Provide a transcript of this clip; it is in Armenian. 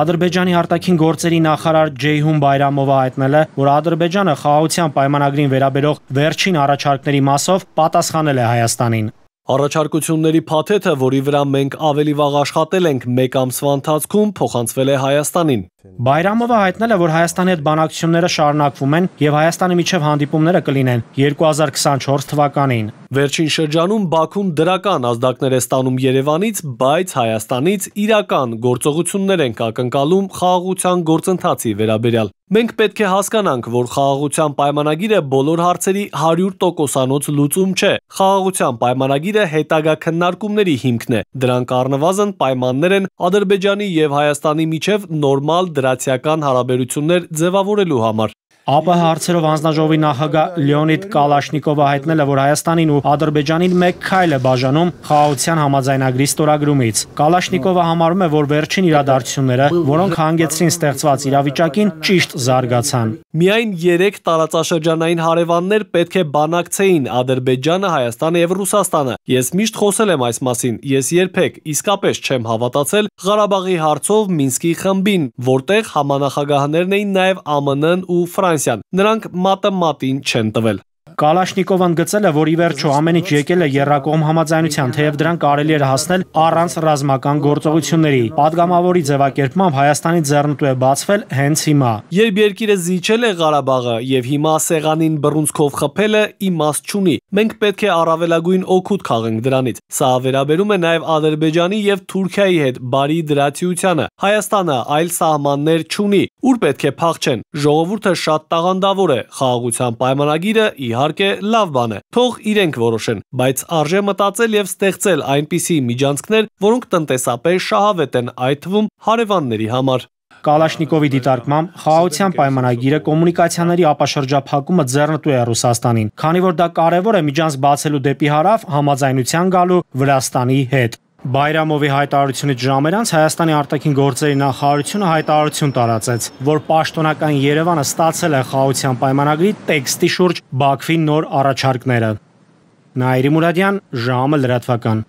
Ադրբեջանի արտաքին գործերի նախարար Ջեյհուն Բայրամովը հայտնել է, որ Ադրբեջանը խաղաղության պայմանագրին վերաբերող վերջին առաջարկների մասով պատասխանել է Հայաստանին։ Առաջարկությունների փաթեթը, որի վրա մենք ավելի վաղ աշխատել ենք մեկ ամսվա ընթացքում, փոխանցվել է Հայաստանին։ Բայրամովը հայտնել է, որ Հայաստանի հետ բանակցությունները շարունակվում են եւ Հայաստանի միջև հանդիպումները կլինեն 2024 թվականին։ Վերջին շրջանում Բաքուն դրական ազդակներ է ստանում Երևանից, բայց Հայաստանից իրական գործողություններ ենք ակնկալում խաղաղության գործընթացի վերաբերյալ։ Մենք պետք է հասկանանք, որ խաղաղության պայմանագիրը բոլոր հարցերի 100%-անոց լուծում չէ։ Խաղաղության պայմանագիրը հետագա քննարկումների հիմքն է։ Դրանք առնվազն պայմաններ են Ադրբեջանի եւ Հայաստանի միջև նորմալ դրացիական հարաբերություններ ձևավորելու համար։ ԱՊՀ հարցերով հանձնաժողովի նախագահ Լեոնիդ Կալաշնիկովը հայտնել է, որ Հայաստանին ու Ադրբեջանին մեկ քայլ է բաժանում խաղաղության համաձայնագրի ստորագրումից։ Կալաշնիկովը համարում է, որ վերջին իրադարձությունները, որոնք հանգեցրին ստեղծված իրավիճակին, ճիշտ զարգացան։ Միայն 3 տարածաշրջանային հարևաններ պետք է բանակցեին Ադրբեջանը, Հայաստանը եւ Ռուսաստանը։ Ես միշտ խոսել եմ այս մասին։ Ես երբեք իսկապես չեմ հավատացել Ղարաբաղի հարցով Մինսկի խմբին, որտեղ համանախագահներն էին նաեւ ԱՄՆ-ն ու Ֆրանսիան Ֆրանսիան։ Նրանք մատը մատին չեն տվել։ Կալաշնիկովն գծել է, որ ի վերջո ամեն ինչ եկել է Եռակողմ համաձայնության, թեև դրան կարելի էր հասնել առանց ռազմական գործողությունների։ Պատգամավորի ձևակերպմամբ Հայաստանի ձեռնտու է բացվել հենց հիմա։ Երբ երկիրը զիջել է Ղարաբաղը եւ հիմա սեղանին բռունցքով խփելը իմաստ չունի։ Մենք պետք է առավելագույն օգուտ քաղենք դրանից։ Սա վերաբերում է նաեւ Ադրբեջանի եւ Թուրքիայի հետ բարի դրացիությանը։ Հայաստանը այլ սահմաններ չունի, ուր պետք է փախչեն։ Ժողովուրդը շատ տաղանդավոր է։ Խաղաղության պայմանագիրը իհարկե իհարկե լավ բան է։ Թող իրենք որոշեն, բայց արժե մտածել եւ ստեղծել այնպիսի միջանցքներ, որոնք տնտեսապես շահավետ են այդ թվում հարևանների համար։ Կալաշնիկովի դիտարկմամբ խաղաղության պայմանագիրը կոմունիկացիաների ապաշրջափակումը ձեռնտու է Ռուսաստանին, քանի որ դա կարևոր է միջանց բացելու դեպի հարավ համաձայնության գալու Վրաստանի հետ։ Բայրամովի հայտարարությունից ժամեր անց Հայաստանի արտաքին գործերի նախարարությունը հայտարարություն տարածեց, որ պաշտոնական Երևանը ստացել է խաղաղության պայմանագրի տեքստի շուրջ Բաքվի նոր առաջարկները։ Նաիրի Մուրադյան, ժամը լրատվական։